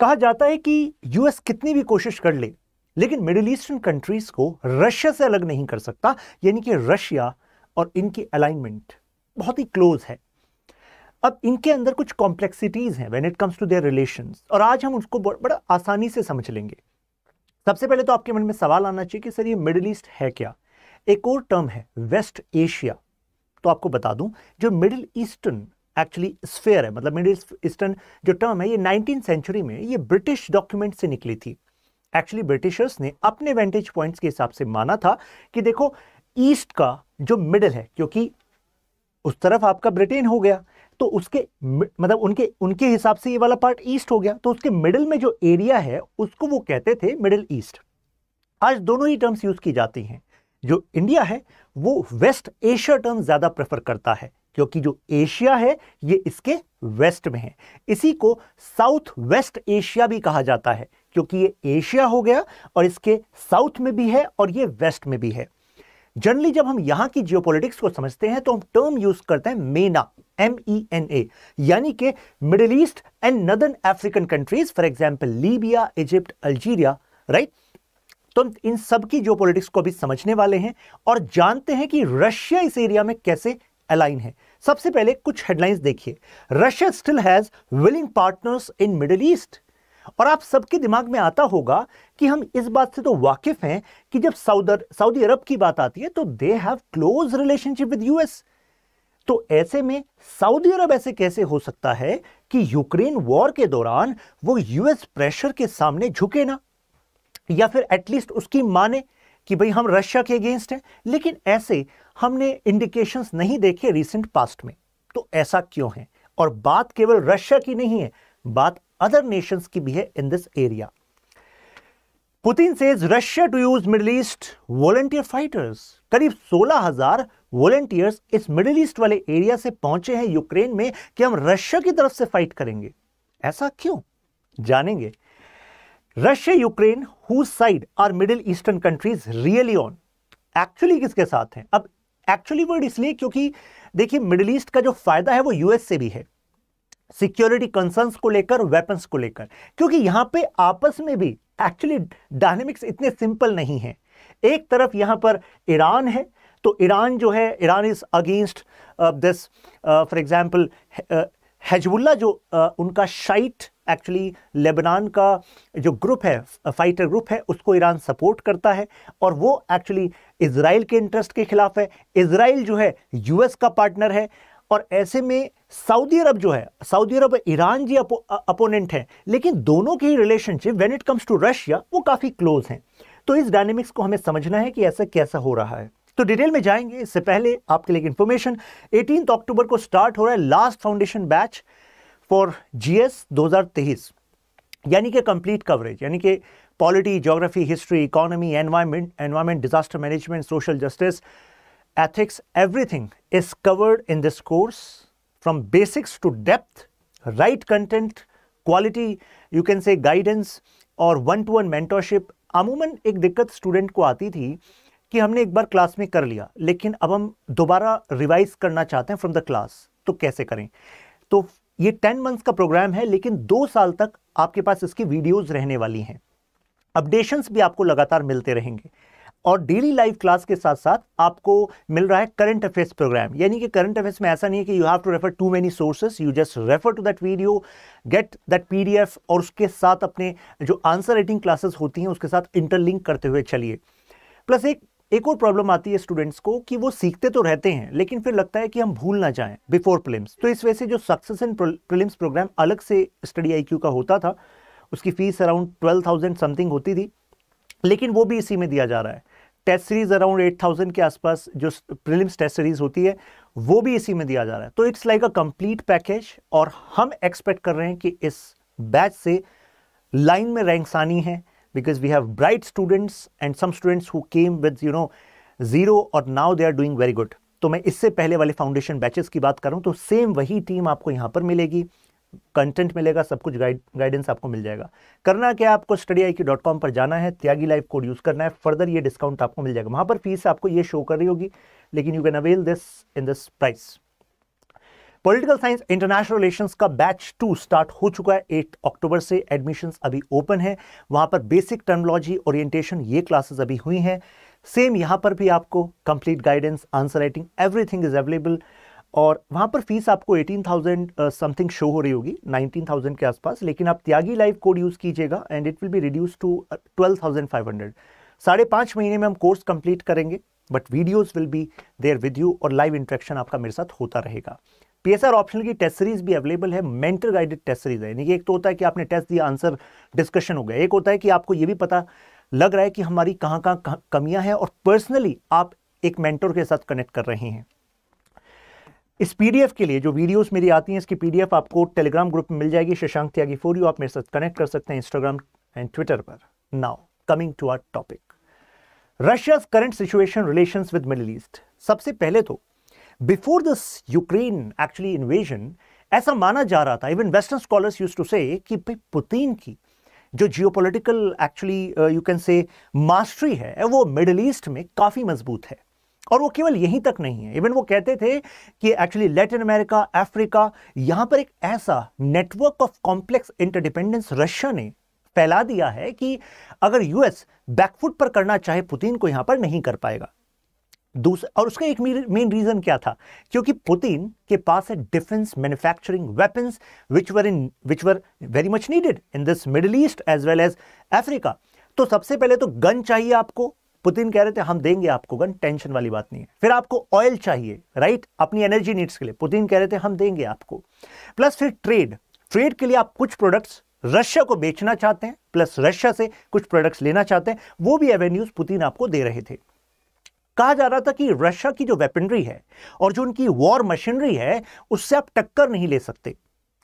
कहा जाता है कि यूएस कितनी भी कोशिश कर ले लेकिन मिडिल ईस्टर्न कंट्रीज को रशिया से अलग नहीं कर सकता यानी कि रशिया और इनकी अलाइनमेंट बहुत ही क्लोज है अब इनके अंदर कुछ कॉम्प्लेक्सिटीज़ हैं when it comes to their relations और आज हम उसको बड़ा आसानी से समझ लेंगे सबसे पहले तो आपके मन में सवाल आना चाहिए कि सर ये मिडिल ईस्ट है क्या एक और टर्म है वेस्ट एशिया तो आपको बता दूं जो मिडिल ईस्टर्न एक्चुअली स्फेयर है मतलब मिडिल ईस्टर्न जो टर्म है ये नाइनटीन सेंचुरी में ये ब्रिटिश डॉक्यूमेंट से निकली थी एक्चुअली ब्रिटिशर्स ने अपने वेंटेज पॉइंट्स के हिसाब से माना था कि देखो ईस्ट का जो मिडल है क्योंकि उस तरफ आपका ब्रिटेन हो गया तो उसके मतलब उनके उनके हिसाब से ये वाला पार्ट ईस्ट हो गया तो उसके मिडिल में जो एरिया है उसको वो कहते थे मिडिल ईस्ट आज दोनों ही टर्म्स यूज़ की जाती हैं जो इंडिया है वो वेस्ट एशिया टर्म ज़्यादा प्रेफर करता है क्योंकि जो एशिया है ये इसके वेस्ट में है इसी को साउथ वेस्ट एशिया भी कहा जाता है क्योंकि ये एशिया हो गया और इसके साउथ में भी है और ये वेस्ट में भी है जनरली जब हम यहां की जियोपॉलिटिक्स को समझते हैं तो हम टर्म यूज करते हैं मेना एम ई एन ए यानी कि Middle East and northern African countries for example Libya Egypt Algeria right तो हम इन सब की जियोपॉलिटिक्स को भी समझने वाले हैं और जानते हैं कि रशिया इस एरिया में कैसे अलाइन है सबसे पहले कुछ हेडलाइंस देखिए Russia still has willing partners in Middle East और आप सबके दिमाग में आता होगा कि हम इस बात से तो वाकिफ हैं कि जब सऊदर सऊदी अरब की बात आती है तो they have close relationship with US तो ऐसे में सऊदी अरब ऐसे कैसे हो सकता है कि यूक्रेन वॉर के दौरान वो यूएस प्रेशर के सामने झुके ना या फिर एटलीस्ट उसकी माने कि भाई हम रशिया के अगेंस्ट हैं लेकिन ऐसे हमने इंडिकेशंस नहीं देखे रिसेंट पास्ट में तो ऐसा क्यों है और बात केवल रशिया की नहीं है बात अदर नेशंस की भी है इन दिस एरिया पुतिन से Russia to use Middle East volunteer fighters करीब 16000 वॉलेंटियर्स इस मिडिल ईस्ट वाले एरिया से पहुंचे हैं यूक्रेन में कि हम रशिया की तरफ से फाइट करेंगे ऐसा क्यों जानेंगे Russia Ukraine whose side are Middle Eastern countries really on actually किसके साथ हैं अब एक्चुअली वर्ड इसलिए क्योंकि देखिए मिडिल ईस्ट का जो फायदा है वो यूएस से भी है सिक्योरिटी कंसर्न्स को लेकर वेपन्स को लेकर क्योंकि यहां पे आपस में भी एक्चुअली डायनेमिक्स इतने सिंपल नहीं है एक तरफ यहां पर ईरान है तो ईरान जो है Iran is against this for example Hezbollah जो uh, उनका शाइट एक्चुअली लेबनान का जो ग्रुप है फाइटर ग्रुप है उसको ईरान सपोर्ट करता है और वो एक्चुअली इसराइल के इंटरेस्ट के ख़िलाफ़ है इसराइल जो है यूएस का पार्टनर है और ऐसे में सऊदी अरब जो है Saudi Arabia Iran ji oppo, uh, opponent हैं लेकिन दोनों की relationship when it comes to Russia वो काफ़ी क्लोज हैं तो इस डायनेमिक्स को हमें समझना है कि ऐसा कैसा हो रहा है तो डिटेल में जाएंगे इससे पहले आपके लिए इन्फॉर्मेशन एटीन अक्टूबर को स्टार्ट हो रहा है last foundation batch for GS 2023 यानी कि कंप्लीट कवरेज यानी कि polity geography history economy environment environment disaster management social justice ethics everything is covered in this course from basics to depth right content quality you can say guidance और one to one mentorship अमूमन एक दिक्कत student को आती थी कि हमने एक बार क्लास में कर लिया लेकिन अब हम दोबारा रिवाइज करना चाहते हैं फ्रॉम द क्लास तो कैसे करें तो ये टेन मंथ्स का प्रोग्राम है लेकिन दो साल तक आपके पास इसकी वीडियोज़ रहने वाली हैं अपडेशन भी आपको लगातार मिलते रहेंगे और डेली लाइव क्लास के साथ साथ आपको मिल रहा है करंट अफेयर्स प्रोग्राम यानी कि करंट अफेयर्स में ऐसा नहीं है कि you have to refer to many sources you just refer to that video get that PDF और उसके साथ अपने जो आंसर राइटिंग क्लासेस होती हैं उसके साथ इंटरलिंक करते हुए चलिए प्लस एक एक और प्रॉब्लम आती है स्टूडेंट्स को कि वो सीखते तो रहते हैं लेकिन फिर लगता है कि हम भूल ना जाएं बिफोर प्रिलिम्स तो इस वजह से जो सक्सेस इन प्रिलिम्स प्रोग्राम अलग से स्टडी आईक्यू का होता था उसकी fees around twelve thousand something होती थी लेकिन वो भी इसी में दिया जा रहा है test series around eight thousand के आसपास जो प्रिलिम्स टेस्ट सीरीज होती है वो भी इसी में दिया जा रहा है तो it's like a complete package और हम एक्सपेक्ट कर रहे हैं कि इस बैच से लाइन में रैंक्स आनी है because we have bright students and some students who came with you know zero और now they are doing very good. तो मैं इससे पहले वाले फाउंडेशन बैचेस की बात करूं तो सेम वही टीम आपको यहां पर मिलेगी कंटेंट मिलेगा सब कुछ गाइड गाइडेंस आपको मिल जाएगा करना क्या आपको स्टडी आई डॉट कॉम पर जाना है त्यागी लाइव कोड यूज़ करना है फर्दर ये डिस्काउंट आपको मिल जाएगा वहां पर फीस आपको ये शो कर रही होगी लेकिन you can avail this in this price political science international relations का बैच टू स्टार्ट हो चुका है एट अक्टूबर से एडमिशंस अभी ओपन है वहां पर बेसिक टर्मोलॉजी ओरिएंटेशन ये क्लासेस अभी हुई हैं सेम यहां पर भी आपको complete guidance answer writing everything is available और वहां पर फीस आपको 18,000 समथिंग शो हो रही होगी 19,000 के आसपास लेकिन आप त्यागी लाइव कोड यूज़ कीजिएगा and it will be reduce to 12,500 साढ़े पांच महीने में हम कोर्स कंप्लीट करेंगे but videos will be there with you और लाइव इंट्रेक्शन आपका मेरे साथ होता रहेगा पीएसआर ऑप्शन की टेस्ट सीरीज भी अवेलेबल है मेंटर गाइडेड टेस्ट सीरीज है यानी कि एक तो होता है कि आपने टेस्ट दिया आंसर डिस्कशन हो गया एक होता है कि आपको ये भी पता लग रहा है कि हमारी कहाँ कहाँ कमियां हैं और पर्सनली आप एक मेंटर के साथ कनेक्ट कर रहे हैं इस पीडीएफ के लिए जो वीडियोस मेरी आती हैं इसकी पीडीएफ आपको टेलीग्राम ग्रुप में मिल जाएगी शशांक त्यागी फोर यू आप मेरे साथ कनेक्ट कर सकते हैं इंस्टाग्राम एंड ट्विटर पर now coming to our topic Russia current situation relations with Middle East सबसे पहले तो before this Ukraine actually invasion ऐसा माना जा रहा था even western scholars use to say कि भाई पुतिन की जो geopolitical actually you can say mastery है वो मिडल ईस्ट में काफ़ी मजबूत है और वो केवल यहीं तक नहीं है इवन वो कहते थे कि एक्चुअली लैटिन अमेरिका अफ्रीका यहाँ पर एक ऐसा network of complex interdependence Russia ने फैला दिया है कि अगर यूएस बैकफुट पर करना चाहे पुतिन को यहाँ पर नहीं कर पाएगा दूसरा और उसका एक मेन रीज़न क्या था क्योंकि पुतिन के पास है defence manufacturing weapons which were in which were very much needed in this Middle East as well as Africa तो सबसे पहले तो गन चाहिए आपको पुतिन कह रहे थे हम देंगे आपको गन टेंशन वाली बात नहीं है फिर आपको ऑयल चाहिए राइट अपनी एनर्जी नीड्स के लिए पुतिन कह रहे थे हम देंगे आपको प्लस फिर ट्रेड ट्रेड के लिए आप कुछ प्रोडक्ट्स रशिया को बेचना चाहते हैं प्लस रशिया से कुछ प्रोडक्ट्स लेना चाहते हैं वो भी एवेन्यूज पुतिन आपको दे रहे थे कहा जा रहा था कि रशिया की जो वेपनरी है और जो उनकी वॉर मशीनरी है उससे आप टक्कर नहीं ले सकते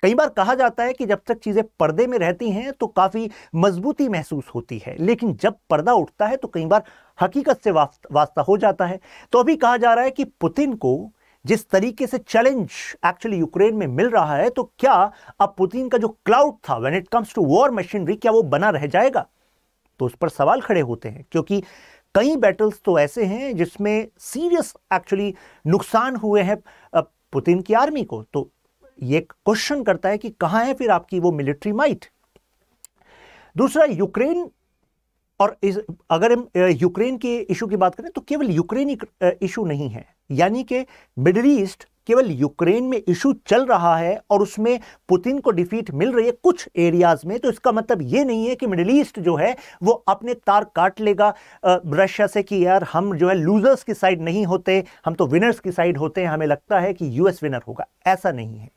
कई बार कहा जाता है कि जब तक चीज़ें पर्दे में रहती हैं तो काफ़ी मजबूती महसूस होती है लेकिन जब पर्दा उठता है तो कई बार हकीकत से वास्ता हो जाता है तो अभी कहा जा रहा है कि पुतिन को जिस तरीके से चैलेंज एक्चुअली यूक्रेन में मिल रहा है तो क्या अब पुतिन का जो क्लाउड था when it comes to war machinery क्या वो बना रह जाएगा तो उस पर सवाल खड़े होते हैं क्योंकि कई बैटल्स तो ऐसे हैं जिसमें सीरियस एक्चुअली नुकसान हुए हैं पुतिन की आर्मी को तो ये क्वेश्चन करता है कि कहां है फिर आपकी वो मिलिट्री माइट दूसरा यूक्रेन और इस अगर हम यूक्रेन के इशू की बात करें तो केवल यूक्रेनी इशू नहीं है यानी कि मिडल ईस्ट केवल यूक्रेन में इशू चल रहा है और उसमें पुतिन को डिफीट मिल रही है कुछ एरियाज में तो इसका मतलब ये नहीं है कि मिडिल ईस्ट जो है वो अपने तार काट लेगा रशिया से कि यार हम जो है लूजर्स की साइड नहीं होते हम तो विनर्स की साइड होते हैं हमें लगता है कि यूएस विनर होगा ऐसा नहीं है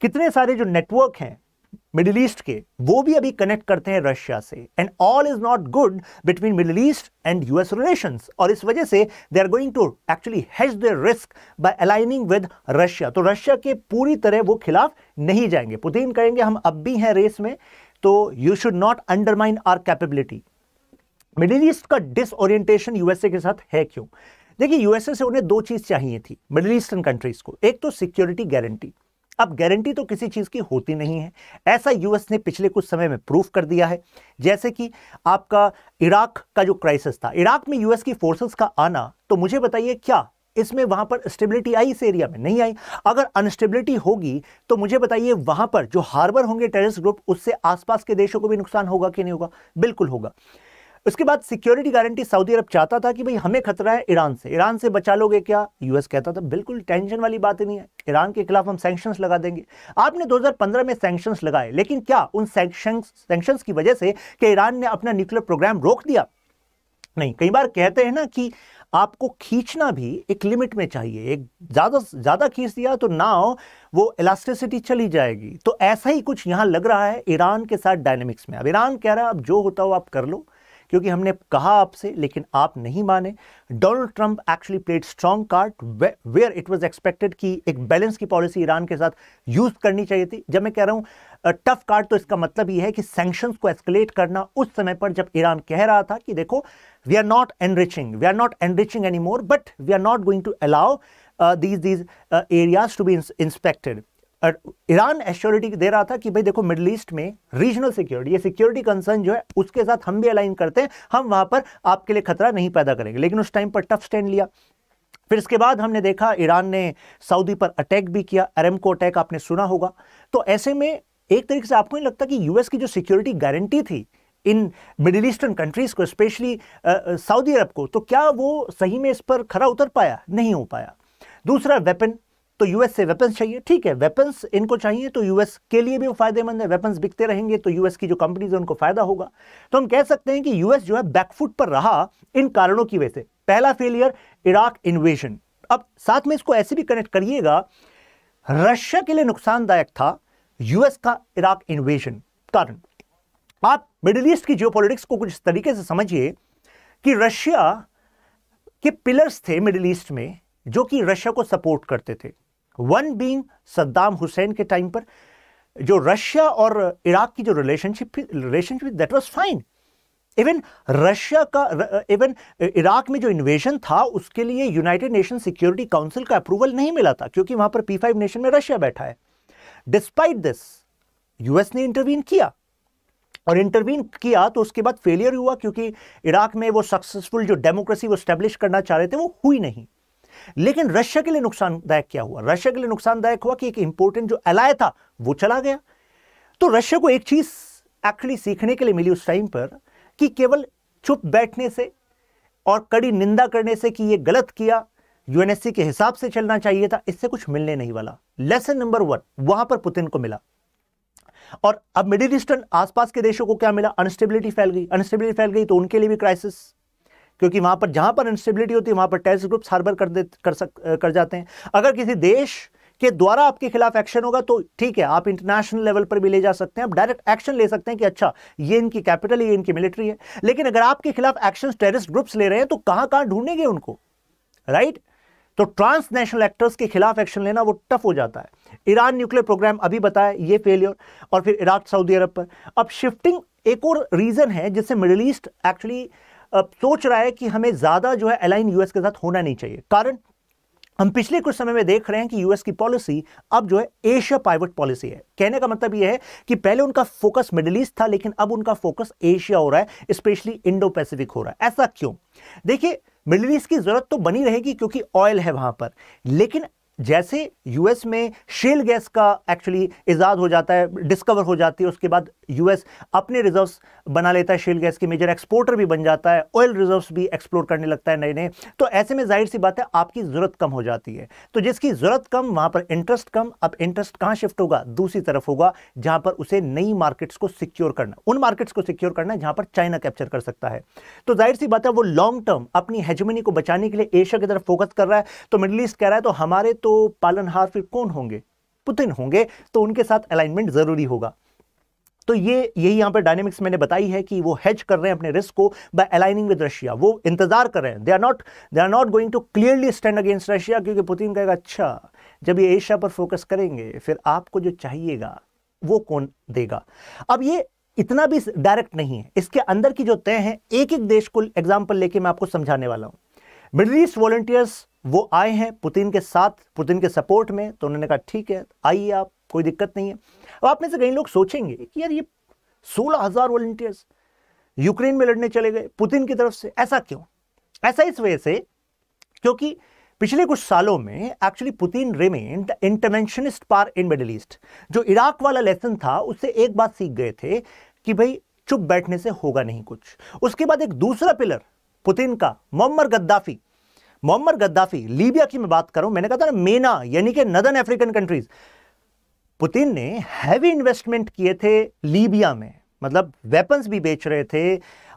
कितने सारे जो नेटवर्क हैं मिडिल ईस्ट के वो भी अभी कनेक्ट करते हैं रशिया से and all is not good between Middle East and US relations और इस वजह से they are going to actually hedge the risk by aligning with Russia तो रशिया के पूरी तरह वो खिलाफ नहीं जाएंगे पुतिन कहेंगे हम अब भी हैं रेस में तो you should not undermine our capability Middle East का डिसओरिएंटेशन यूएसए के साथ है क्यों देखिए यूएसए से उन्हें दो चीज़ चाहिए थी मिडिल ईस्टर्न कंट्रीज को एक तो सिक्योरिटी गारंटी अब गारंटी तो किसी चीज़ की होती नहीं है ऐसा यूएस ने पिछले कुछ समय में प्रूफ कर दिया है जैसे कि आपका इराक का जो क्राइसिस था इराक में यूएस की फोर्सेस का आना तो मुझे बताइए क्या इसमें वहां पर स्टेबिलिटी आई इस एरिया में नहीं आई अगर अनस्टेबिलिटी होगी तो मुझे बताइए वहां पर जो हार्बर होंगे टेररिस्ट ग्रुप उससे आसपास के देशों को भी नुकसान होगा कि नहीं होगा बिल्कुल होगा उसके बाद सिक्योरिटी गारंटी सऊदी अरब चाहता था कि भाई हमें खतरा है ईरान से ईरान से बचा लोगे क्या यूएस कहता था बिल्कुल टेंशन वाली बात नहीं है ईरान के खिलाफ हम सैंक्शंस लगा देंगे आपने 2015 में सैंक्शंस लगाए लेकिन क्या उन सैंक्शंस सैंक्शंस की वजह से कि ईरान ने अपना न्यूक्लियर प्रोग्राम रोक दिया नहीं कई बार कहते हैं ना कि आपको खींचना भी एक लिमिट में चाहिए एक ज़्यादा ज़्यादा खींच दिया तो नाव वो इलास्टिसिटी चली जाएगी तो ऐसा ही कुछ यहाँ लग रहा है ईरान के साथ डायनेमिक्स में अब ईरान कह रहा है अब जो होता हो आप कर लो क्योंकि हमने कहा आपसे लेकिन आप नहीं माने Donald Trump actually played strong card where it was expected कि एक बैलेंस की पॉलिसी ईरान के साथ यूज करनी चाहिए थी जब मैं कह रहा हूँ टफ कार्ड तो इसका मतलब ये है कि सैंक्शंस को एस्केलेट करना उस समय पर जब ईरान कह रहा था कि देखो we are not enriching we are not enriching any more but we are not going to allow these these areas to be inspected Iran assurity दे रहा था कि भाई देखो मिडल ईस्ट में रीजनल सिक्योरिटी ये सिक्योरिटी कंसर्न जो है उसके साथ हम भी अलाइन करते हैं हम वहां पर आपके लिए खतरा नहीं पैदा करेंगे लेकिन उस टाइम पर टफ स्टैंड लिया फिर इसके बाद हमने देखा ईरान ने सऊदी पर अटैक भी किया अरम को अटैक आपने सुना होगा तो ऐसे में एक तरीके से आपको नहीं लगता कि यूएस की जो सिक्योरिटी गारंटी थी इन मिडिल ईस्टर्न कंट्रीज़ को स्पेशली सऊदी अरब को तो क्या वो सही में इस पर खरा उतर पाया नहीं हो पाया दूसरा वेपन तो यूएस से वेपन्स चाहिए ठीक है वेपन्स इनको चाहिए तो यूएस के लिए भी फायदेमंद है वेपन्स बिकते रहेंगे तो यूएस की जो कंपनीज है उनको फायदा होगा तो हम कह सकते हैं कि यूएस जो है बैकफुट पर रहा इन कारणों की वजह से पहला फेलियर इराक इन्वेजन अब साथ में इसको ऐसे भी कनेक्ट करिएगा रशिया के लिए नुकसानदायक था यूएस का इराक इन्वेजन कारण आप मिडिल ईस्ट की जियो को कुछ तरीके से समझिए कि रशिया के पिलर्स थे मिडिल ईस्ट में जो कि रशिया को सपोर्ट करते थे वन बीइंग सद्दाम हुसैन के टाइम पर जो रशिया और इराक की जो रिलेशनशिप थी relationship that was fine even Russia का इवन इराक में जो इन्वेजन था उसके लिए यूनाइटेड नेशन सिक्योरिटी काउंसिल का अप्रूवल नहीं मिला था क्योंकि वहां पर पी फाइव नेशन में रशिया बैठा है डिस्पाइट दिस यूएस ने इंटरवीन किया और इंटरवीन किया तो उसके बाद फेलियर हुआ क्योंकि इराक में वो सक्सेसफुल जो डेमोक्रेसी वो स्टैब्लिश करना चाह रहे थे वो हुई नहीं लेकिन रशिया के लिए नुकसानदायक क्या हुआ रशिया के लिए नुकसानदायक हुआ कि एक इंपोर्टेंट जो अलाय था वो चला गया तो रशिया को एक चीज एक्चुअली सीखने के लिए मिली उस टाइम पर कि केवल चुप बैठने से और कड़ी निंदा करने से कि ये गलत किया यूएनएससी के हिसाब से चलना चाहिए था इससे कुछ मिलने नहीं वाला लेसन नंबर वन वहां पर पुतिन को मिला और अब मिडिल ईस्टर्न आसपास के देशों को क्या मिला अनस्टेबिलिटी फैल गई अनस्टेबिलिटी फैल गई तो उनके लिए भी क्राइसिस क्योंकि वहां पर जहां पर इंस्टेबिलिटी होती है वहां पर टेरिस ग्रुप्स हार्बर कर दे कर सक कर जाते हैं अगर किसी देश के द्वारा आपके खिलाफ एक्शन होगा तो ठीक है आप इंटरनेशनल लेवल पर भी ले जा सकते हैं आप डायरेक्ट एक्शन ले सकते हैं कि अच्छा ये इनकी कैपिटल है ये इनकी मिलिट्री है लेकिन अगर आपके खिलाफ एक्शन टेरिस्ट ग्रुप्स ले रहे हैं तो कहां कहां ढूंढेंगे उनको राइट तो ट्रांसनेशनल एक्टर्स के खिलाफ एक्शन लेना वो टफ हो जाता है ईरान न्यूक्लियर प्रोग्राम अभी बताया ये फेलियर और फिर इराक सऊदी अरब पर अब शिफ्टिंग एक और रीज़न है जिससे मिडल ईस्ट एक्चुअली सोच रहा है कि हमें ज़्यादा जो है अलाइन यूएस के साथ होना नहीं चाहिए कारण हम पिछले कुछ समय में देख रहे हैं कि यूएस की पॉलिसी अब जो है एशिया पाइवट पॉलिसी है कहने का मतलब यह है कि पहले उनका फोकस मिडिल ईस्ट था लेकिन अब उनका फोकस एशिया हो रहा है स्पेशली इंडो पैसिफिक हो रहा है ऐसा क्यों देखिए मिडिल ईस्ट की जरूरत तो बनी रहेगी क्योंकि ऑयल है वहां पर लेकिन जैसे यूएस में शेल गैस का एक्चुअली ईजाद हो जाता है डिस्कवर हो जाती है उसके बाद यूएस अपने रिजर्व्स बना लेता है शेल गैस के मेजर एक्सपोर्टर भी बन जाता है ऑयल रिजर्व्स भी एक्सप्लोर करने लगता है नए नए तो ऐसे में जाहिर सी बात है आपकी ज़रूरत कम हो जाती है तो जिसकी ज़रूरत कम वहाँ पर इंटरेस्ट कम अब इंटरेस्ट कहाँ शिफ्ट होगा दूसरी तरफ होगा जहाँ पर उसे नई मार्केट्स को सिक्योर करना उन मार्केट्स को सिक्योर करना जहाँ पर चाइना कैप्चर कर सकता है तो जाहिर सी बात है वो लॉन्ग टर्म अपनी हेजमनी को बचाने के लिए एशिया की तरफ फोकस कर रहा है तो मिडल ईस्ट कह रहा है तो हमारे तो तो पालनहार फिर कौन होंगे पुतिन होंगे तो उनके साथ अलाइनमेंट ज़रूरी होगा तो ये यही यहां पर डायनेमिक्स मैंने बताई है कि वो हेज कर रहे हैं अपने रिस्क को बाय अलाइनिंग विद रशिया वो इंतजार कर रहे हैं they are not they are not going to clearly stand against Russia क्योंकि पुतिन कहेगा अच्छा जब ये एशिया पर फोकस करेंगे फिर आपको जो चाहिएगा वो कौन देगा अब ये इतना भी डायरेक्ट नहीं है इसके अंदर की जो तय है एक एक देश को एग्जाम्पल लेके मैं आपको समझाने वाला हूं मिडल ईस्ट वॉलंटियर्स वो आए हैं पुतिन के साथ पुतिन के सपोर्ट में तो उन्होंने कहा ठीक है आइए आप कोई दिक्कत नहीं है अब आप में से कई लोग सोचेंगे कि यार ये सोलह हज़ार वॉलेंटियर्स यूक्रेन में लड़ने चले गए पुतिन की तरफ से ऐसा क्यों ऐसा इस वजह से क्योंकि पिछले कुछ सालों में actually Putin remain the interventionist power in Middle East जो इराक वाला लेसन था उससे एक बात सीख गए थे कि भाई चुप बैठने से होगा नहीं कुछ उसके बाद एक दूसरा पिलर पुतिन का Mohammed Gaddafi Mohammed Gaddafi Libya की मैं बात करूं मैंने कहा था ना मेना यानी कि नदन अफ्रीकन कंट्रीज पुतिन ने हैवी इन्वेस्टमेंट किए थे लीबिया में मतलब वेपन्स भी बेच रहे थे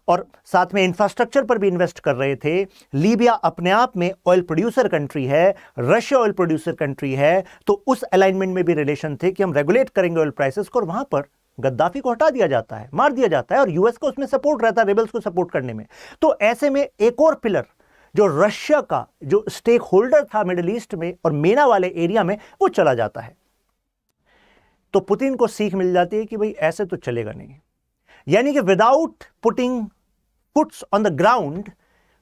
और साथ में इंफ्रास्ट्रक्चर पर भी इन्वेस्ट कर रहे थे लीबिया अपने आप में ऑयल प्रोड्यूसर कंट्री है रशिया ऑयल प्रोड्यूसर कंट्री है तो उस अलाइनमेंट में भी रिलेशन थे कि हम रेगुलेट करेंगे ऑयल प्राइसेस को और वहां पर गद्दाफी को हटा दिया जाता है मार दिया जाता है और यूएस को उसमें सपोर्ट रहता है रेबल्स को सपोर्ट करने में तो ऐसे में एक और पिलर जो रशिया का जो स्टेक होल्डर था मिडल ईस्ट में और मेना वाले एरिया में वो चला जाता है तो पुतिन को सीख मिल जाती है कि भाई ऐसे तो चलेगा नहीं यानी कि without putting boots on the ground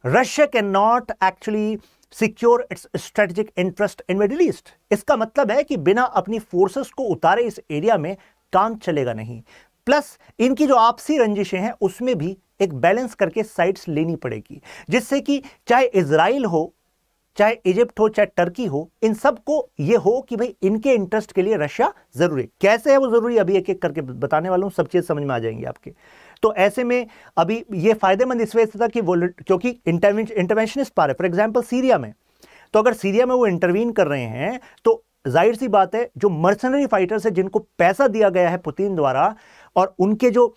Russia can not actually secure its strategic interest in Middle East इसका मतलब है कि बिना अपनी फोर्सेस को उतारे इस एरिया में काम चलेगा नहीं प्लस इनकी जो आपसी रंजिशें हैं उसमें भी एक बैलेंस करके साइड्स लेनी पड़ेगी जिससे कि चाहे इसराइल हो चाहे इजिप्ट हो चाहे टर्की हो इन सबको ये हो कि भाई इनके इंटरेस्ट के लिए रशिया ज़रूरी कैसे है वो ज़रूरी अभी एक एक करके बताने वाला हूँ सब चीज़ समझ में आ जाएंगी आपके तो ऐसे में अभी ये फ़ायदेमंद इस वजह से था कि वो क्योंकि इंटरवेंशनिस्ट पार है फॉर एग्जाम्पल सीरिया में तो अगर सीरिया में वो इंटरवीन कर रहे हैं तो जाहिर सी बात है जो मर्सनरी फाइटर्स है जिनको पैसा दिया गया है पुतिन द्वारा और उनके जो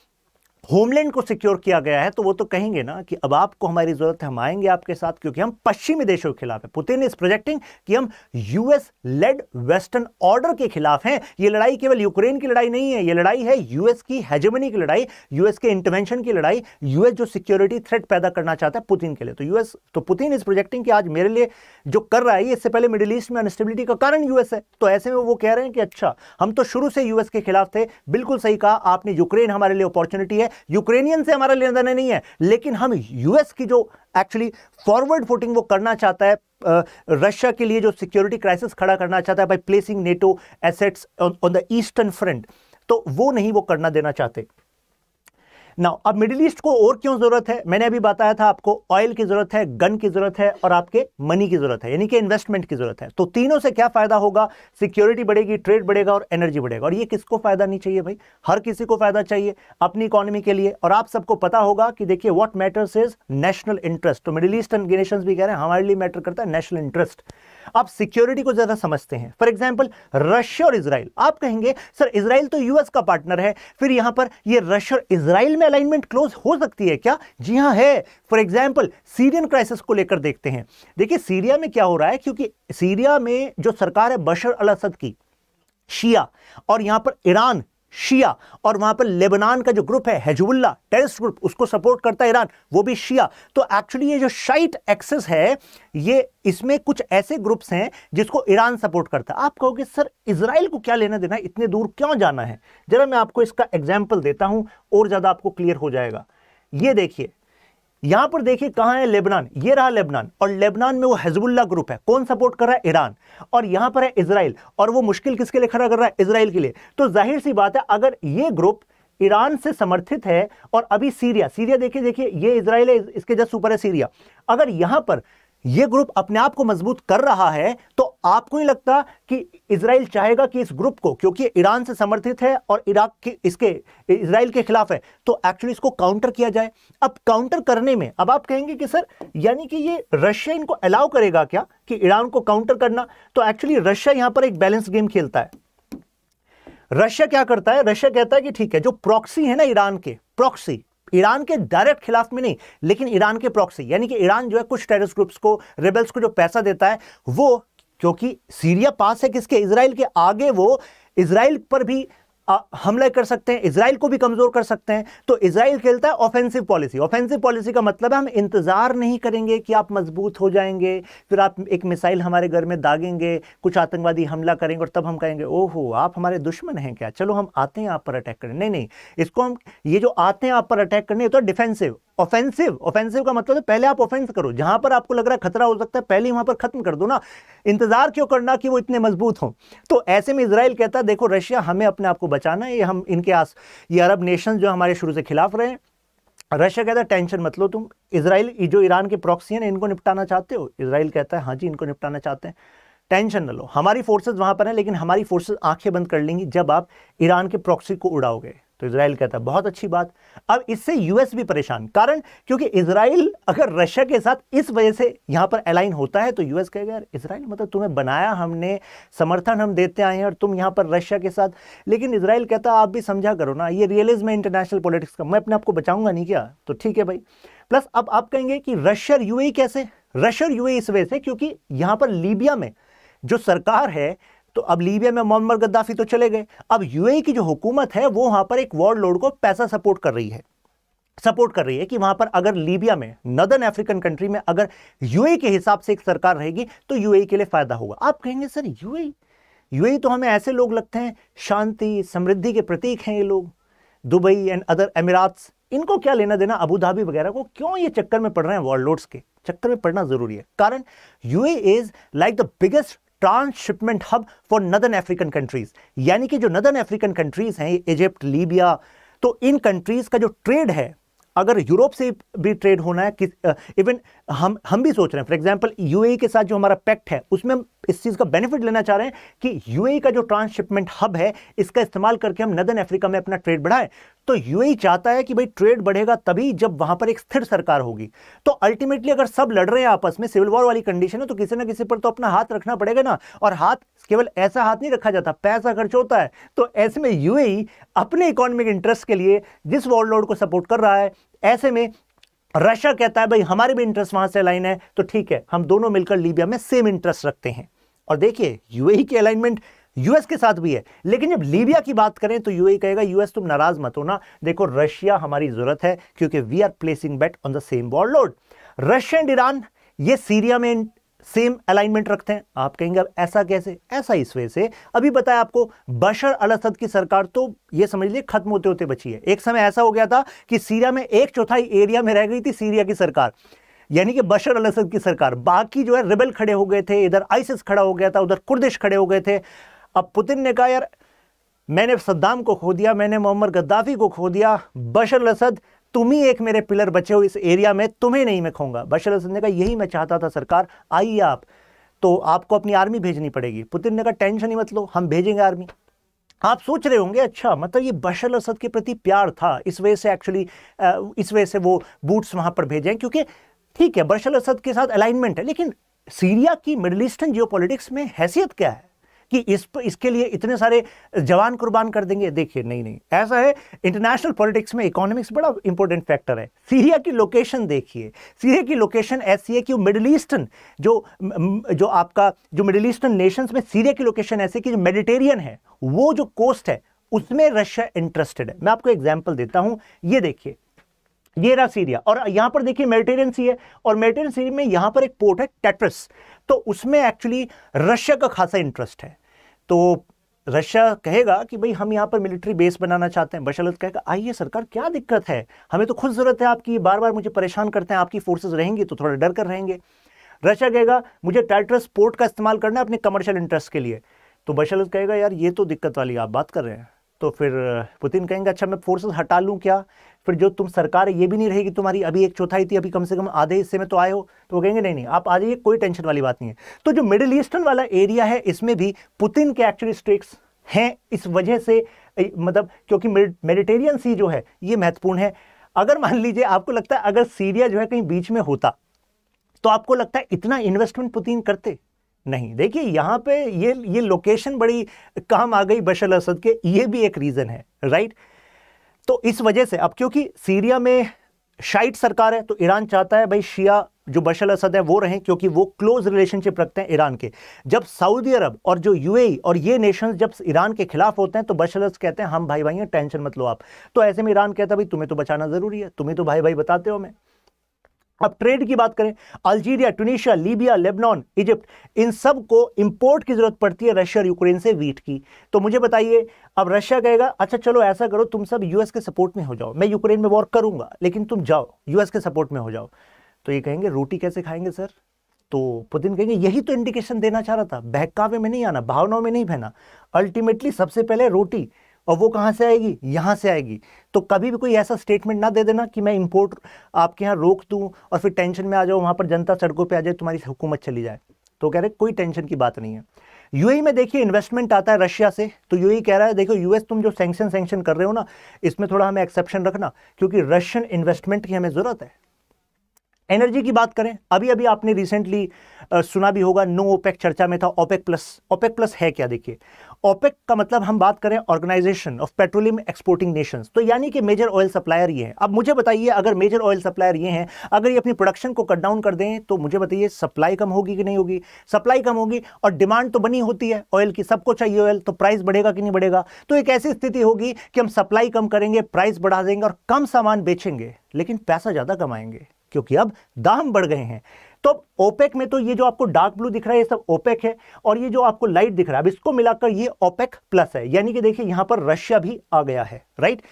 होमलैंड को सिक्योर किया गया है तो वो तो कहेंगे ना कि अब आपको हमारी जरूरत है हम आएंगे आपके साथ क्योंकि हम पश्चिमी देशों के खिलाफ है पुतिन इज प्रोजेक्टिंग कि हम यूएस लेड वेस्टर्न ऑर्डर के खिलाफ हैं ये लड़ाई केवल यूक्रेन की लड़ाई नहीं है ये लड़ाई है यूएस की हेजमनी की लड़ाई यूएस के इंटरवेंशन की लड़ाई यूएस जो सिक्योरिटी थ्रेट पैदा करना चाहता है पुतिन के लिए तो यूएस तो पुतिन इज प्रोजेक्टिंग कि आज मेरे लिए जो कर रहा है इससे पहले मिडिल ईस्ट में अनस्टेबिलिटी का कारण यूएस है तो ऐसे में वो कह रहे हैं कि अच्छा हम तो शुरू से यूएस के खिलाफ थे बिल्कुल सही कहा आपने यूक्रेन हमारे लिए अपॉर्चुनिटी है यूक्रेनियन से हमारा लेना देना नहीं है लेकिन हम यूएस की जो एक्चुअली फॉरवर्ड फुटिंग वो करना चाहता है रशिया के लिए जो सिक्योरिटी क्राइसिस खड़ा करना चाहता है by placing NATO assets on the eastern front तो वो नहीं वो करना देना चाहते नाउ अब मिडिल ईस्ट को और क्यों ज़रूरत है मैंने अभी बताया था आपको ऑयल की ज़रूरत है गन की ज़रूरत है और आपके मनी की ज़रूरत है यानी कि इन्वेस्टमेंट की ज़रूरत है तो तीनों से क्या फ़ायदा होगा सिक्योरिटी बढ़ेगी ट्रेड बढ़ेगा और एनर्जी बढ़ेगा और ये किसको फ़ायदा नहीं चाहिए भाई हर किसी को फ़ायदा चाहिए अपनी इकोनॉमी के लिए और आप सबको पता होगा कि देखिए what matters is national interest तो मिडिल ईस्टर्न नेशन भी कह रहे हैं हमारे लिए मैटर करता है नेशनल इंटरेस्ट आप सिक्योरिटी को ज़्यादा समझते हैं फॉर एग्जाम्पल रशिया और इसराइल आप कहेंगे सर इसराइल तो यूएस का पार्टनर है फिर यहां पर यह रशिया और इसराइल में अलाइनमेंट क्लोज हो सकती है क्या जी हाँ है फॉर एग्जाम्पल सीरियन क्राइसिस को लेकर देखते हैं देखिए सीरिया में क्या हो रहा है क्योंकि सीरिया में जो सरकार है बशर अल असद की शिया और यहां पर ईरान शिया और वहां पर लेबनान का जो ग्रुप है हेजबुल्ला टेररिस्ट ग्रुप उसको सपोर्ट करता है ईरान वो भी शिया तो एक्चुअली ये जो शाइट एक्सेस है ये इसमें कुछ ऐसे ग्रुप्स हैं जिसको ईरान सपोर्ट करता है आप कहोगे सर इसराइल को क्या लेना देना है इतने दूर क्यों जाना है जरा मैं आपको इसका एग्जाम्पल देता हूं और ज़्यादा आपको क्लियर हो जाएगा ये देखिए यहां पर देखिए कहां है लेबनान ये रहा लेबनान और लेबनान में वो हेजबुल्ला ग्रुप है कौन सपोर्ट कर रहा है ईरान और यहां पर है इसराइल और वो मुश्किल किसके लिए खड़ा कर रहा है इसराइल के लिए तो जाहिर सी बात है अगर ये ग्रुप ईरान से समर्थित है और अभी सीरिया सीरिया देखिए देखिए ये इसराइल है इसके जस्ट ऊपर है सीरिया अगर यहां पर ये ग्रुप अपने आप को मजबूत कर रहा है तो आपको नहीं लगता कि इसराइल चाहेगा कि इस ग्रुप को क्योंकि ईरान से समर्थित है और इराक के इसके इसराइल के खिलाफ है तो एक्चुअली इसको काउंटर किया जाए अब काउंटर करने में अब आप कहेंगे कि सर यानी कि ये रशिया इनको अलाउ करेगा क्या कि ईरान को काउंटर करना तो एक्चुअली रशिया यहां पर एक बैलेंस गेम खेलता है रशिया क्या करता है रशिया कहता है कि ठीक है जो प्रॉक्सी है ना ईरान के प्रॉक्सी ईरान के डायरेक्ट खिलाफ में नहीं लेकिन ईरान के प्रॉक्सी यानी कि ईरान जो है कुछ टेररिस्ट ग्रुप्स को रेबल्स को जो पैसा देता है वो क्योंकि सीरिया पास है किसके इसराइल के आगे वो इसराइल पर भी हमला कर सकते हैं इसराइल को भी कमज़ोर कर सकते हैं तो इसराइल खेलता है ऑफेंसिव पॉलिसी ऑफेंसिव पॉलिसी का मतलब है हम इंतज़ार नहीं करेंगे कि आप मजबूत हो जाएंगे फिर आप एक मिसाइल हमारे घर में दागेंगे कुछ आतंकवादी हमला करेंगे और तब हम कहेंगे ओहो आप हमारे दुश्मन हैं क्या चलो हम आते हैं आप पर अटैक करने नहीं नहीं इसको हम ये जो आते हैं आप पर अटैक करने तो डिफेंसिव ऑफेंसिव ऑफेंसिव का मतलब है पहले आप ऑफेंस करो जहां पर आपको लग रहा है खतरा हो सकता है पहले वहां पर खत्म कर दो ना इंतजार क्यों करना कि वो इतने मजबूत हों तो ऐसे में इसराइल कहता है देखो रशिया हमें अपने आप को बचाना है ये हम इनके आस ये अरब नेशन जो हमारे शुरू से खिलाफ रहे हैं रशिया कहता है टेंशन मत लो तुम इसराइल जो ईरान के प्रॉक्सी हैं इनको निपटाना चाहते हो इसराइल कहता है हाँ जी इनको निपटाना चाहते हैं टेंशन न लो हमारी फोर्सेज वहां पर हैं लेकिन हमारी फोर्सेज आंखें बंद कर लेंगी जब आप ईरान के प्रॉक्सी को उड़ाओगे तो इसराइल कहता है बहुत अच्छी बात अब इससे यूएस भी परेशान कारण क्योंकि इसराइल अगर रशिया के साथ इस वजह से यहां पर अलाइन होता है तो यूएस कहेगा यार इसराइल मतलब तुम्हें बनाया हमने समर्थन हम देते आए हैं और तुम यहां पर रशिया के साथ लेकिन इसराइल कहता आप भी समझा करो ना ये रियलिज्म है इंटरनेशनल पॉलिटिक्स का मैं अपने आपको बचाऊंगा नहीं क्या तो ठीक है भाई प्लस अब आप कहेंगे कि रशिया यूए कैसे रशिया यूए इस वजह से क्योंकि यहां पर लीबिया में जो सरकार है तो अब लीबिया में मोहम्मद गद्दाफी तो चले गए अब यूएई की जो हुकूमत है वो वहां पर एक वॉर लोड को पैसा सपोर्ट कर रही है सपोर्ट कर रही है कि वहां पर अगर लीबिया में नदर्न अफ्रीकन कंट्री में अगर यूएई के हिसाब से एक सरकार रहेगी तो यूएई के लिए फायदा होगा आप कहेंगे सर यूएई यूएई तो हमें ऐसे लोग लगते हैं शांति समृद्धि के प्रतीक हैं ये लोग दुबई एंड अदर अमीरात इनको क्या लेना देना अबू धाबी वगैरह को क्यों ये चक्कर में पड़ रहे हैं लोड्स के चक्कर में पड़ना जरूरी है कारण UA is like the biggest transshipment hub for northern African countries यानी कि जो नदर्न अफ्रीकन कंट्रीज हैं इजिप्ट लीबिया तो इन कंट्रीज का जो ट्रेड है अगर यूरोप से भी ट्रेड होना है कि इवन हम हम भी सोच रहे हैं फॉर एग्जांपल यूएई के साथ जो हमारा पैक्ट है उसमें हम इस चीज़ का बेनिफिट लेना चाह रहे हैं कि यूएई e का जो ट्रांसशिपमेंट हब है इसका इस्तेमाल करके हम नदन अफ्रीका में अपना ट्रेड बढ़ाएं तो यूएई e चाहता है कि भाई ट्रेड बढ़ेगा तभी जब वहां पर एक स्थिर सरकार होगी तो अल्टीमेटली अगर सब लड़ रहे हैं आपस में सिविल वॉर वाली कंडीशन है तो किसी ना किसी पर तो अपना हाथ रखना पड़ेगा ना और हाथ केवल ऐसा हाथ नहीं रखा जाता पैसा खर्च होता है तो ऐसे में यूएई e अपने इकोनॉमिक इंटरेस्ट के लिए जिस लोड को सपोर्ट कर रहा है ऐसे में रशिया कहता है भाई हमारे भी इंटरेस्ट वहां से लाइन है तो ठीक है हम दोनों मिलकर लीबिया में सेम इंटरेस्ट रखते हैं और देखिए यूएई e की अलाइनमेंट यूएस के साथ भी है लेकिन जब लीबिया की बात करें तो यूएई e कहेगा यूएस तुम नाराज मत हो ना देखो रशिया हमारी जरूरत है क्योंकि we are placing bet on the same war load Russia and Iran ये सीरिया में सेम अलाइनमेंट रखते हैं आप कहेंगे अब ऐसा कैसे ऐसा इस वजह से अभी बताया आपको बशर अल असद की सरकार तो ये समझ लीजिए खत्म होते होते बची है एक समय ऐसा हो गया था कि सीरिया में एक चौथाई एरिया में रह गई थी सीरिया की सरकार यानी कि बशर अल असद की सरकार बाकी जो है रिबल खड़े हो गए थे इधर आइसिस खड़ा हो गया था उधर कुर्दिश खड़े हो गए थे अब पुतिन ने कहा यार मैंने सद्दाम को खो दिया मैंने मोहम्मद गद्दाफी को खो दिया बशर अल असद तुम ही एक मेरे पिलर बचे हो इस एरिया में तुम्हें नहीं मैं खोऊंगा बशर असद ने कहा यही मैं चाहता था सरकार आइए आप तो आपको अपनी आर्मी भेजनी पड़ेगी पुतिन ने कहा टेंशन ही मत लो हम भेजेंगे आर्मी आप सोच रहे होंगे अच्छा मतलब ये बशर असद के प्रति प्यार था इस वजह से एक्चुअली इस वजह से वो बूट्स वहाँ पर भेजें क्योंकि ठीक है बशर असद के साथ अलाइनमेंट है लेकिन सीरिया की मिडल ईस्टर्न जियोपॉलिटिक्स में हैसियत क्या है कि इस पर इसके लिए इतने सारे जवान कुर्बान कर देंगे देखिए नहीं नहीं ऐसा है इंटरनेशनल पॉलिटिक्स में इकोनॉमिक्स बड़ा इंपॉर्टेंट फैक्टर है सीरिया की लोकेशन देखिए सीरिया की लोकेशन ऐसी है कि मिडिल ईस्टर्न जो जो आपका जो मिडिल ईस्टर्न नेशंस में सीरिया की लोकेशन ऐसी कि जो मेडिटेरियन है वो जो कोस्ट है उसमें रशिया इंटरेस्टेड है मैं आपको एग्जाम्पल देता हूँ ये देखिए ये रहा सीरिया और यहाँ पर देखिए मेडिटेरियन सी है और मेडिटेरियन सी में यहाँ पर एक पोर्ट है टेट्रस तो उसमें एक्चुअली रशिया का खासा इंटरेस्ट है तो रशिया कहेगा कि भाई हम यहाँ पर मिलिट्री बेस बनाना चाहते हैं बशलत कहेगा आइए सरकार क्या दिक्कत है हमें तो खुद ज़रूरत है आपकी बार बार मुझे परेशान करते हैं आपकी फोर्सेस रहेंगी तो थोड़ा डर कर रहेंगे रशिया कहेगा मुझे टाइट्रस पोर्ट का इस्तेमाल करना है अपने कमर्शियल इंटरेस्ट के लिए तो बशलत कहेगा यार ये तो दिक्कत वाली आप बात कर रहे हैं तो फिर पुतिन कहेंगे अच्छा मैं फोर्सेस हटा लूँ क्या फिर जो तुम सरकार है ये भी नहीं रहेगी तुम्हारी अभी एक चौथाई थी अभी कम से कम आधे हिस्से में तो आए हो तो वो कहेंगे नहीं नहीं आप आ जाइए कोई टेंशन वाली बात नहीं है तो जो मिडिल ईस्टर्न वाला एरिया है इसमें भी पुतिन के एक्चुअली स्टेक्स हैं इस वजह से मतलब क्योंकि मेडिटेरियन सी जो है ये महत्वपूर्ण है अगर मान लीजिए आपको लगता है अगर सीरिया जो है कहीं बीच में होता तो आपको लगता है इतना इन्वेस्टमेंट पुतिन करते नहीं देखिए यहाँ पे ये ये लोकेशन बड़ी काम आ गई बशर असद के ये भी एक रीज़न है राइट तो इस वजह से अब क्योंकि सीरिया में शाइट सरकार है तो ईरान चाहता है भाई शिया जो बशर असद है वो रहें क्योंकि वो क्लोज रिलेशनशिप रखते हैं ईरान के जब सऊदी अरब और जो यूएई और ये नेशन जब ईरान के खिलाफ होते हैं तो बशर असद कहते हैं हम भाई भाई हैं टेंशन मत लो आप तो ऐसे में ईरान कहता है भाई तुम्हें तो बचाना ज़रूरी है तुम्हें तो भाई भाई बताते हो मैं अब ट्रेड की बात करें Algeria Tunisia Libya Lebanon Egypt इन सब को इंपोर्ट की ज़रूरत पड़ती है रशिया और यूक्रेन से वीट की तो मुझे बताइए अब रशिया कहेगा अच्छा चलो ऐसा करो तुम सब यूएस के सपोर्ट में हो जाओ मैं यूक्रेन में वॉर करूंगा लेकिन तुम जाओ यूएस के सपोर्ट में हो जाओ तो ये कहेंगे रोटी कैसे खाएंगे सर तो पुतिन कहेंगे यही तो इंडिकेशन देना चाह रहा था बहकावे में नहीं आना भावनाओं में नहीं बहना अल्टीमेटली सबसे पहले रोटी और वो कहाँ से आएगी यहाँ से आएगी तो कभी भी कोई ऐसा स्टेटमेंट ना दे देना कि मैं इम्पोर्ट आपके यहाँ रोक दूँ और फिर टेंशन में आ जाओ वहाँ पर जनता सड़कों पर आ जाए तुम्हारी हुकूमत चली जाए तो कह रहे कोई टेंशन की बात नहीं है यूएई में देखिए इन्वेस्टमेंट आता है रशिया से तो यूएई कह रहा है देखो यूएस तुम जो सेंक्शन सेंक्शन कर रहे हो ना इसमें थोड़ा हमें एक्सेप्शन रखना क्योंकि रशियन इन्वेस्टमेंट की हमें ज़रूरत है एनर्जी की बात करें अभी अभी आपने रिसेंटली सुना भी होगा नो ओपेक चर्चा में था ओपेक प्लस ओपेक प्लस है क्या देखिए ओपेक का मतलब हम बात करें organisation of petroleum exporting nations तो यानी कि मेजर ऑयल सप्लायर ये हैं अब मुझे बताइए अगर मेजर ऑयल सप्लायर ये हैं अगर ये अपनी प्रोडक्शन को कट डाउन कर दें तो मुझे बताइए सप्लाई कम होगी कि नहीं होगी सप्लाई कम होगी और डिमांड तो बनी होती है ऑयल की सबको चाहिए ऑयल तो प्राइस बढ़ेगा कि नहीं बढ़ेगा तो एक ऐसी स्थिति होगी कि हम सप्लाई कम करेंगे प्राइस बढ़ा देंगे और कम सामान बेचेंगे लेकिन पैसा ज़्यादा कमाएंगे क्योंकि अब दाम बढ़ गए हैं तो अब ओपेक में तो ये जो आपको डार्क ब्लू दिख रहा है ये सब ओपेक है और ये जो आपको लाइट दिख रहा है अब इसको मिलाकर ये ओपेक प्लस है यानी कि देखिए यहां पर रशिया भी आ गया है राइट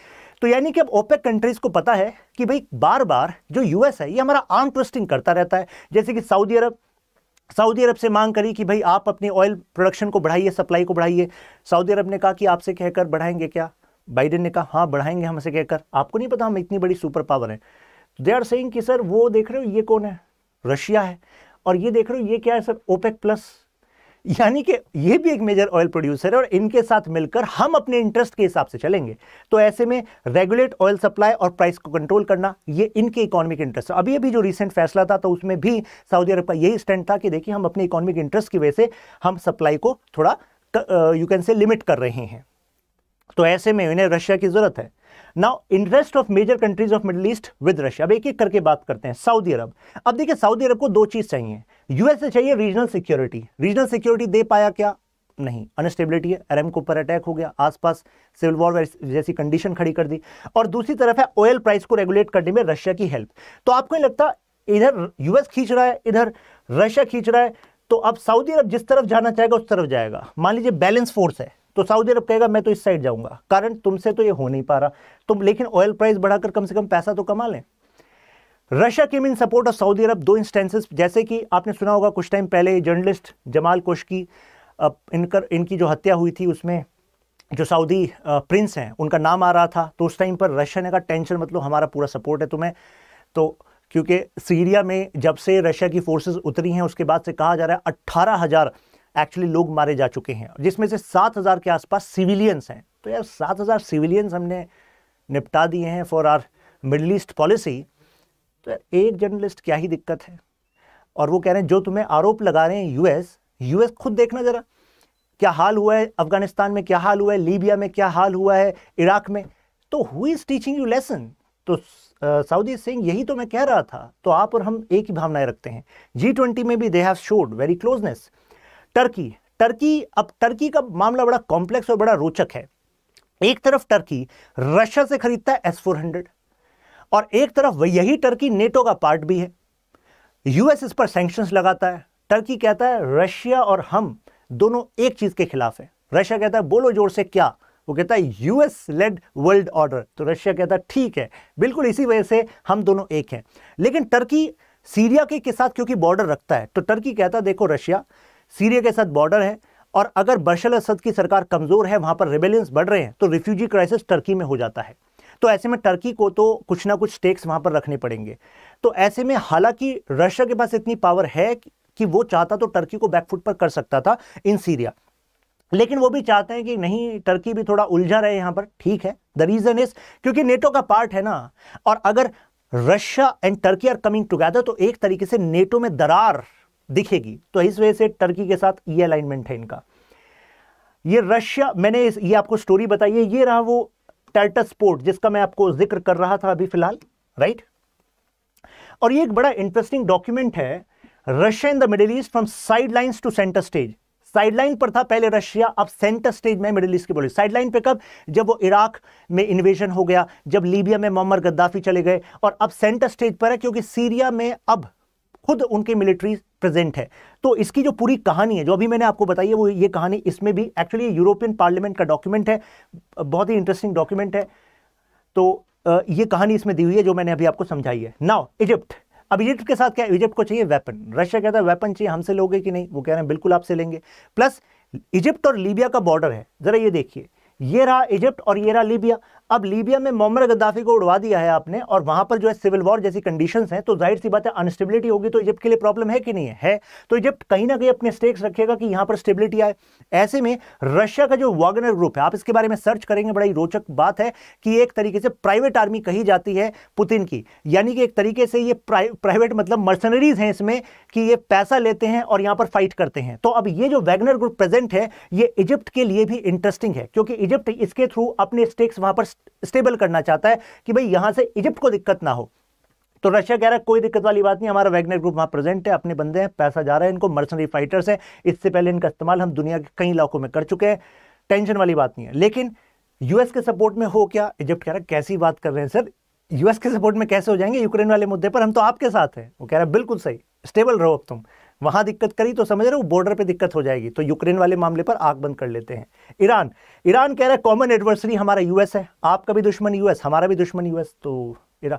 तो यानी कि अब ओपेक कंट्रीज़ को पता है कि भाई बार बार जो यूएस है ये हमारा आर्म ट्रस्टिंग करता रहता है जैसे कि सऊदी अरब सऊदी अरब से मांग करी कि भाई आप अपने ऑयल प्रोडक्शन को बढ़ाइए सप्लाई को बढ़ाइए सऊदी अरब ने कहा कि आपसे कहकर बढ़ाएंगे क्या बाइडेन ने कहा हाँ बढ़ाएंगे हमसे कहकर आपको नहीं पता हम इतनी बड़ी सुपर पावर है तो दे आर सेइंग कि सर वो देख रहे हो ये कौन है रशिया है और ये देख रहे हो ये क्या है सर ओपेक प्लस यानी कि ये भी एक मेजर ऑयल प्रोड्यूसर है और इनके साथ मिलकर हम अपने इंटरेस्ट के हिसाब से चलेंगे तो ऐसे में रेगुलेट ऑयल सप्लाई और प्राइस को कंट्रोल करना ये इनके इकोनॉमिक इंटरेस्ट है अभी अभी जो रिसेंट फैसला था तो उसमें भी सऊदी अरब का यही स्टैंड था कि देखिए हम अपने इकोनॉमिक इंटरेस्ट की वजह से हम सप्लाई को थोड़ा यू कैन से लिमिट कर रहे हैं तो ऐसे में इन्हें रशिया की ज़रूरत है now interest of major countries of middle east with Russia अब एक एक करके बात करते हैं सऊदी अरब अब देखिए सऊदी अरब को दो चीज़ चाहिए यूएस चाहिए रीजनल सिक्योरिटी रीजनल सिक्योरिटी दे पाया क्या नहीं अनस्टेबिलिटी है एरम को ऊपर अटैक हो गया आसपास सिविल वॉर जैसी कंडीशन खड़ी कर दी और दूसरी तरफ है ऑयल प्राइस को रेगुलेट करने में रशिया की हेल्प तो आपको लगता इधर यूएस खींच रहा है इधर रशिया खींच रहा है तो अब सऊदी अरब जिस तरफ जाना चाहेगा उस तरफ जाएगा मान लीजिए बैलेंस फोर्स है तो सऊदी अरब कहेगा मैं तो इस साइड जाऊंगा कारण तुमसे तो ये हो नहीं पा रहा तुम लेकिन ऑयल प्राइस बढ़ाकर कम से कम पैसा तो कमा लें Russia came in support of Saudi Arabia दो इंस्टेंसेस जैसे कि आपने सुना होगा कुछ टाइम पहले जर्नलिस्ट जमाल कोश की इनकर इनकी जो हत्या हुई थी उसमें जो सऊदी प्रिंस हैं उनका नाम आ रहा था तो उस टाइम पर रशिया ने कहा टेंशन मतलब हमारा पूरा सपोर्ट है तुम्हें तो क्योंकि सीरिया में जब से रशिया की फोर्सेस उतरी हैं उसके बाद से कहा जा रहा है अट्ठारह हज़ार एक्चुअली लोग मारे जा चुके हैं जिसमें से सात हज़ार के आसपास सिविलियंस हैं तो यार सात हज़ार सिविलियंस हमने निपटा दिए हैं for our middle east policy तो यार एक जर्नलिस्ट क्या ही दिक्कत है और वो कह रहे हैं जो तुम्हें आरोप लगा रहे हैं यूएस यूएस खुद देखना ज़रा क्या हाल हुआ है अफगानिस्तान में क्या हाल हुआ है लीबिया में क्या हाल हुआ है इराक में तो who is teaching you lesson तो सऊदी सिंह यही तो मैं कह रहा था तो आप और हम एक ही भावनाएं रखते हैं जी ट्वेंटी में भी they have showed very closeness Turkey Turkey अब टर्की का मामला बड़ा कॉम्प्लेक्स और बड़ा रोचक है एक तरफ टर्की रशिया से खरीदता है एस फोर हंड्रेड और एक तरफ यही टर्की नेटो का पार्ट भी है यूएस इस पर सैंक्शंस लगाता है टर्की कहता है रशिया और हम दोनों एक चीज़ के खिलाफ है रशिया कहता है बोलो जोर से क्या वो कहता है यूएस लेड वर्ल्ड ऑर्डर तो रशिया कहता है ठीक है बिल्कुल इसी वजह से हम दोनों एक हैं लेकिन टर्की सीरिया के, के साथ क्योंकि बॉर्डर रखता है तो टर्की कहता है देखो रशिया सीरिया के साथ बॉर्डर है और अगर बशल असद की सरकार कमज़ोर है वहां पर रेबेलियंस बढ़ रहे हैं तो रिफ्यूजी क्राइसिस टर्की में हो जाता है तो ऐसे में टर्की को तो कुछ ना कुछ स्टेक्स वहां पर रखने पड़ेंगे तो ऐसे में हालांकि रशिया के पास इतनी पावर है कि वो चाहता तो टर्की को बैकफुट पर कर सकता था इन सीरिया लेकिन वो भी चाहते हैं कि नहीं टर्की भी थोड़ा उलझा रहे यहां पर ठीक है द रीज़न इज़ क्योंकि नेटो का पार्ट है ना और अगर Russia and Turkey are coming together तो एक तरीके से नेटो में दरार दिखेगी तो इस वजह से टर्की के साथ ये अलाइनमेंट है इनका ये रशिया मैंने इस ये आपको स्टोरी बताई है ये रहा वो टर्टस पोर्ट जिसका मैं आपको जिक्र कर रहा था अभी फिलहाल राइट और ये एक बड़ा इंटरेस्टिंग डॉक्यूमेंट है Russia in the middle east from sidelines to centre stage sideline पर था पहले रशिया अब सेंटर स्टेज में मिडिल ईस्ट की बोली साइडलाइन पे कब जब वो इराक में इन्वेजन हो गया जब लीबिया में मोहम्मद गद्दाफी चले गए और अब सेंटर स्टेज पर है क्योंकि सीरिया में अब खुद उनके मिलिट्री प्रेजेंट है तो इसकी जो पूरी कहानी है जो अभी मैंने आपको बताई है वो ये कहानी इसमें भी एक्चुअली यूरोपियन पार्लियामेंट का डॉक्यूमेंट है बहुत ही इंटरेस्टिंग डॉक्यूमेंट है तो ये कहानी इसमें दी हुई है जो मैंने अभी आपको समझाई है नाउ इजिप्ट अब इजिप्ट के साथ क्या इजिप्ट को चाहिए वेपन रशिया कहता है वेपन चाहिए हमसे लोगे कि नहीं वो कह रहे हैं बिल्कुल आपसे लेंगे प्लस इजिप्ट और लीबिया का बॉर्डर है ज़रा ये देखिए ये रहा इजिप्ट और ये रहा लीबिया अब लीबिया में मोमर गद्दाफी को उड़वा दिया है आपने और वहां पर जो है सिविल वॉर जैसी कंडीशन हैं तो जाहिर सी बात है अनस्टेबिलिटी होगी तो इजिप्ट के लिए प्रॉब्लम है कि नहीं है, है तो इजिप्ट कहीं ना कहीं अपने स्टेक्स रखेगा कि यहां पर स्टेबिलिटी आए ऐसे में रशिया का जो वागनर ग्रुप है आप इसके बारे में सर्च करेंगे बड़ी रोचक बात है कि एक तरीके से प्राइवेट आर्मी कही जाती है पुतिन की यानी कि एक तरीके से ये प्राइवेट मतलब मर्सनरीज हैं इसमें कि ये पैसा लेते हैं और यहां पर फाइट करते हैं तो अब ये जो वैगनर ग्रुप प्रेजेंट है ये इजिप्ट के लिए भी इंटरेस्टिंग है क्योंकि इजिप्ट इसके थ्रू अपने स्टेक्स वहां पर स्टेबल करना चाहता है कि भाई यहां से इजिप्ट को दिक्कत ना हो तो रशिया कह रहा है कोई दिक्कत वाली बात नहीं हमारा वैगनर ग्रुप वहां प्रेजेंट है अपने बंदे हैं पैसा जा रहा है इनको मर्सनरी फाइटर्स हैं इससे पहले इनका इस्तेमाल हम दुनिया के कई इलाकों में कर चुके हैं टेंशन वाली बात नहीं है लेकिन यूएस के सपोर्ट में हो क्या इजिप्ट कह रहा है कैसी बात कर रहे हैं सर यूएस के सपोर्ट में कैसे हो जाएंगे यूक्रेन वाले मुद्दे पर हम तो आपके साथ हैं वो कह रहा है बिल्कुल सही स्टेबल रहो अब तुम वहाँ दिक्कत करी तो समझ रहे हो बॉर्डर पे दिक्कत हो जाएगी तो यूक्रेन वाले मामले पर आग बंद कर लेते हैं ईरान ईरान कह रहा है कॉमन एडवर्सरी हमारा यूएस है आपका भी दुश्मन यूएस हमारा भी दुश्मन यूएस तो ईरान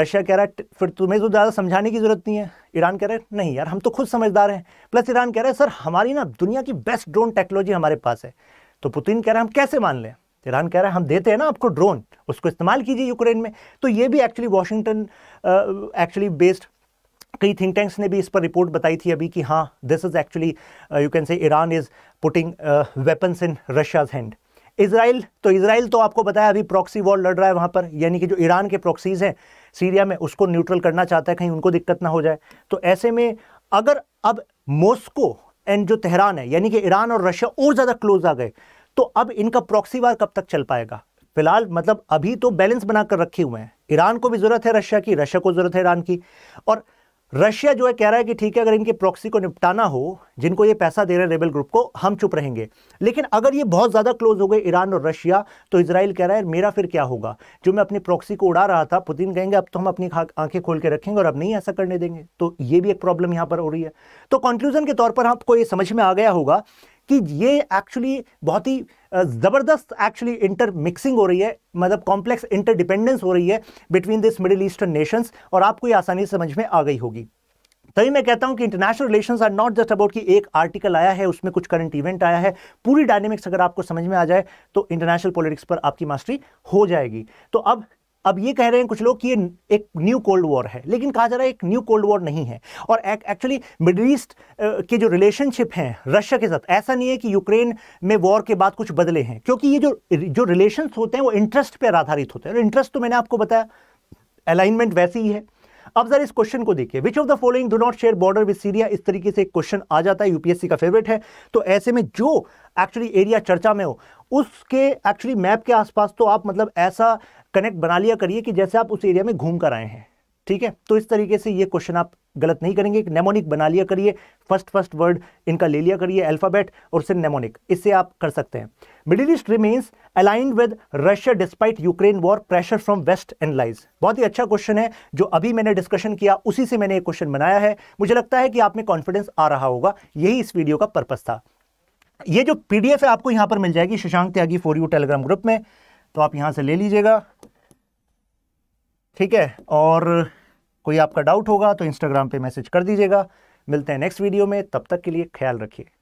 रशिया कह रहा है फिर तुम्हें तो ज़्यादा समझाने की ज़रूरत नहीं है ईरान कह रहा है नहीं यार हम तो खुद समझदार हैं प्लस ईरान कह रहा है सर हमारी ना दुनिया की बेस्ट ड्रोन टेक्नोलॉजी हमारे पास है तो पुतिन कह रहा है हम कैसे मान लें ईरान कह रहा है हम देते हैं ना आपको ड्रोन उसको इस्तेमाल कीजिए यूक्रेन में तो ये भी एक्चुअली वाशिंगटन एक्चुअली बेस्ड कई थिंक टैंक्स ने भी इस पर रिपोर्ट बताई थी अभी कि हाँ this is actually you can say Iran is putting weapons in Russia's hand Israel तो इसराइल तो आपको बताया अभी प्रॉक्सी वॉर लड़ रहा है वहाँ पर यानी कि जो ईरान के प्रॉक्सीज़ हैं सीरिया में उसको न्यूट्रल करना चाहता है कहीं उनको दिक्कत ना हो जाए तो ऐसे में अगर अब मॉस्को एंड जो तेहरान है यानी कि ईरान और रशिया और ज़्यादा क्लोज आ गए तो अब इनका प्रॉक्सी वार कब तक चल पाएगा फिलहाल मतलब अभी तो बैलेंस बनाकर रखे हुए हैं ईरान को भी ज़रूरत है रशिया की रशिया को ज़रूरत है ईरान की और रशिया जो है कह रहा है कि ठीक है अगर इनके प्रॉक्सी को निपटाना हो जिनको ये पैसा दे रहे हैं रेबल ग्रुप को हम चुप रहेंगे लेकिन अगर ये बहुत ज़्यादा क्लोज हो गए ईरान और रशिया तो इसराइल कह रहा है मेरा फिर क्या होगा जो मैं अपनी प्रॉक्सी को उड़ा रहा था पुतिन कहेंगे अब तो हम अपनी आंखें खोल के रखेंगे और अब नहीं ऐसा करने देंगे तो ये भी एक प्रॉब्लम यहाँ पर हो रही है तो कंक्लूजन के तौर पर आपको ये समझ में आ गया होगा कि ये एक्चुअली बहुत ही ज़बरदस्त एक्चुअली इंटर मिक्सिंग हो रही है मतलब कॉम्प्लेक्स इंटर डिपेंडेंस हो रही है between this middle eastern nations और आपको ये आसानी से समझ में आ गई होगी तभी तो मैं कहता हूं कि international relations are not just about कि एक आर्टिकल आया है उसमें कुछ करंट इवेंट आया है पूरी डायनेमिक्स अगर आपको समझ में आ जाए तो इंटरनेशनल पॉलिटिक्स पर आपकी मास्टरी हो जाएगी तो अब अब ये कह रहे हैं कुछ लोग कि ये एक न्यू कोल्ड वॉर है लेकिन कहा जा रहा है एक न्यू कोल्ड वॉर नहीं है और एक्चुअली मिडल ईस्ट के जो रिलेशनशिप हैं रशिया के साथ ऐसा नहीं है कि यूक्रेन में वॉर के बाद कुछ बदले हैं क्योंकि ये जो जो रिलेशन होते हैं वो इंटरेस्ट पर आधारित होते हैं और इंटरेस्ट तो मैंने आपको बताया अलाइनमेंट वैसे ही है अब जरा इस क्वेश्चन को देखिए which of the following do not share border with Syria इस तरीके से एक क्वेश्चन आ जाता है यूपीएससी का फेवरेट है तो ऐसे में जो एक्चुअली एरिया चर्चा में हो उसके एक्चुअली मैप के आसपास तो आप मतलब ऐसा कनेक्ट बना लिया करिए कि जैसे आप उस एरिया में घूम कर आए हैं ठीक है तो इस तरीके से ये क्वेश्चन आप गलत नहीं करेंगे एक नेमोनिक बना लिया करिए फर्स्ट फर्स्ट वर्ड इनका ले लिया करिए अल्फ़ाबेट और फिर नेमोनिक इससे आप कर सकते हैं middle east remains aligned with Russia despite Ukraine war pressure from west and allies बहुत ही अच्छा क्वेश्चन है जो अभी मैंने डिस्कशन किया उसी से मैंने एक क्वेश्चन बनाया है मुझे लगता है कि आप में कॉन्फिडेंस आ रहा होगा यही इस वीडियो का पर्पज़ था ये जो पीडीएफ है आपको यहाँ पर मिल जाएगी Shashank Tyagi for you Telegram group में तो आप यहाँ से ले लीजिएगा ठीक है और कोई आपका डाउट होगा तो इंस्टाग्राम पे मैसेज कर दीजिएगा मिलते हैं नेक्स्ट वीडियो में तब तक के लिए ख्याल रखिए